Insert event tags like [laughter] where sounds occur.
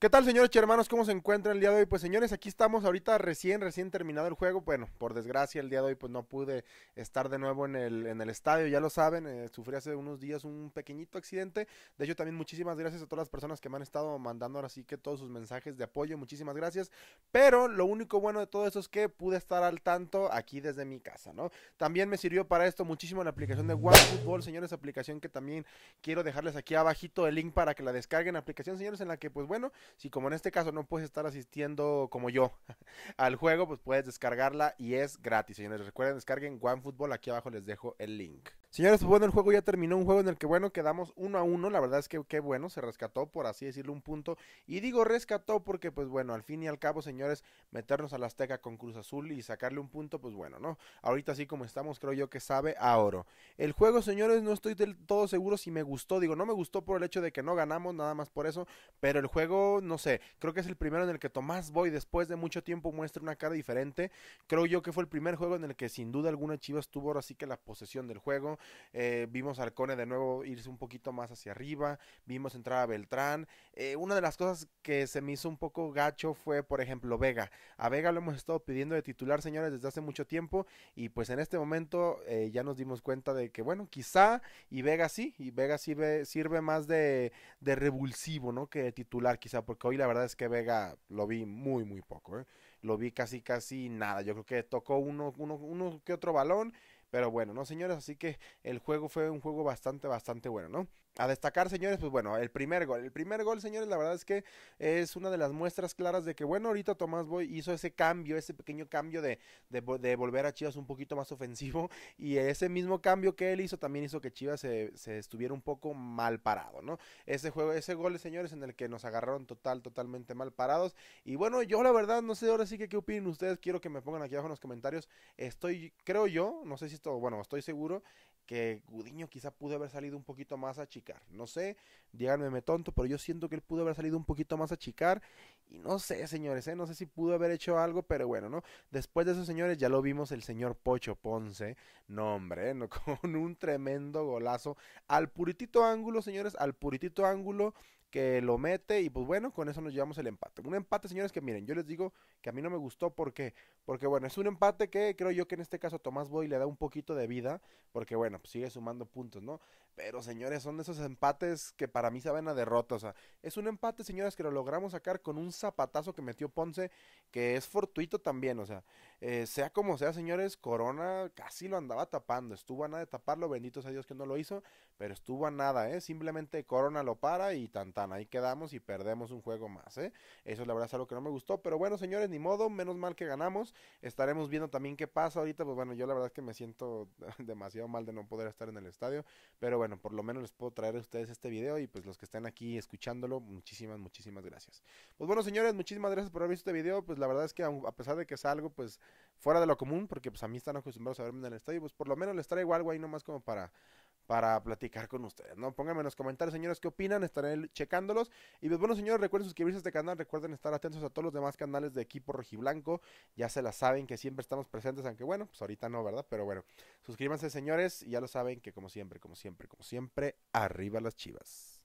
¿Qué tal, señores y hermanos? ¿Cómo se encuentran el día de hoy? Pues, señores, aquí estamos ahorita recién, recién terminado el juego. Bueno, por desgracia, el día de hoy pues no pude estar de nuevo en el, en el estadio, ya lo saben. Eh, sufrí hace unos días un pequeñito accidente. De hecho, también muchísimas gracias a todas las personas que me han estado mandando ahora sí que todos sus mensajes de apoyo. Muchísimas gracias. Pero lo único bueno de todo eso es que pude estar al tanto aquí desde mi casa, ¿no? También me sirvió para esto muchísimo la aplicación de OneFootball, señores, aplicación que también quiero dejarles aquí abajito el link para que la descarguen. Aplicación, señores, en la que, pues bueno... Si como en este caso no puedes estar asistiendo como yo [laughs] al juego, pues puedes descargarla y es gratis, señores. Recuerden, descarguen OneFootball, aquí abajo les dejo el link. Señores, pues bueno, el juego ya terminó, un juego en el que, bueno, quedamos uno a uno, la verdad es que qué bueno, se rescató, por así decirlo, un punto. Y digo rescató porque, pues bueno, al fin y al cabo, señores, meternos a la Azteca con Cruz Azul y sacarle un punto, pues bueno, ¿no? Ahorita así como estamos, creo yo que sabe a oro. El juego, señores, no estoy del todo seguro si me gustó, digo, no me gustó por el hecho de que no ganamos, nada más por eso, pero el juego no sé, creo que es el primero en el que Tomás Boy después de mucho tiempo muestra una cara diferente. Creo yo que fue el primer juego en el que sin duda alguna Chivas tuvo ahora sí que la posesión del juego. Eh, vimos a Arcone de nuevo irse un poquito más hacia arriba, vimos entrar a Beltrán. Eh, una de las cosas que se me hizo un poco gacho fue, por ejemplo, Vega. A Vega lo hemos estado pidiendo de titular, señores, desde hace mucho tiempo y pues en este momento eh, ya nos dimos cuenta de que, bueno, quizá y Vega sí, y Vega sirve, sirve más de, de revulsivo, ¿no? Que de titular, quizá porque hoy la verdad es que Vega lo vi muy, muy poco. ¿eh? Lo vi casi, casi nada. Yo creo que tocó uno, uno, uno que otro balón. Pero bueno, ¿no, señores? Así que el juego fue un juego bastante, bastante bueno, ¿no? A destacar, señores, pues bueno, el primer gol. El primer gol, señores, la verdad es que es una de las muestras claras de que, bueno, ahorita Tomás Boy hizo ese cambio, ese pequeño cambio de, volver a Chivas un poquito más ofensivo. [laughs] Y ese mismo cambio que él hizo también hizo que Chivas se, estuviera un poco mal parado, ¿no? Ese juego, ese gol, señores, en el que nos agarraron total, totalmente mal parados. Y bueno, yo la verdad, no sé ahora sí que qué opinen ustedes. Quiero que me pongan aquí abajo en los comentarios. Estoy, creo yo, no sé si esto, bueno, estoy seguro que Gudiño quizá pudo haber salido un poquito más a achicar. No sé, díganme me tonto, pero yo siento que él pudo haber salido un poquito más a achicar. Y no sé, señores, ¿eh? no sé si pudo haber hecho algo, pero bueno, ¿no? Después de eso, señores ya lo vimos el señor Pocho Ponce, no hombre, ¿eh? no, [laughs] con un tremendo golazo al puritito ángulo, señores, al puritito ángulo que lo mete y pues bueno, con eso nos llevamos el empate. Un empate, señores, que miren, yo les digo que a mí no me gustó porque porque bueno, es un empate que creo yo que en este caso Tomás Boy le da un poquito de vida, porque bueno, pues, sigue sumando puntos, ¿no? Pero señores, son esos empates que para mí saben a derrota, o sea, es un empate, señores, que lo logramos sacar con un zapatazo que metió Ponce, que es fortuito también, o sea, eh, sea como sea, señores, Corona casi lo andaba tapando, estuvo a nada de taparlo, bendito sea Dios que no lo hizo, pero estuvo a nada, ¿eh? Simplemente Corona lo para y tanto ahí quedamos y perdemos un juego más, ¿eh? Eso la verdad es algo que no me gustó, pero bueno, señores, ni modo, menos mal que ganamos. Estaremos viendo también qué pasa ahorita, pues bueno, yo la verdad es que me siento [laughs] demasiado mal de no poder estar en el estadio, pero bueno, por lo menos les puedo traer a ustedes este video y pues los que estén aquí escuchándolo, muchísimas, muchísimas gracias. Pues bueno, señores, muchísimas gracias por haber visto este video, pues la verdad es que a pesar de que es algo pues fuera de lo común, porque pues a mí están acostumbrados a verme en el estadio, pues por lo menos les traigo algo ahí nomás como para para platicar con ustedes, ¿no? Pónganme en los comentarios, señores, qué opinan, estaré checando y pues bueno, señores, recuerden suscribirse a este canal, recuerden estar atentos a todos los demás canales de equipo rojiblanco. Ya se la saben que siempre estamos presentes, aunque bueno, pues ahorita no, ¿verdad? Pero bueno, suscríbanse, señores, y ya lo saben que como siempre, como siempre, como siempre, arriba las chivas.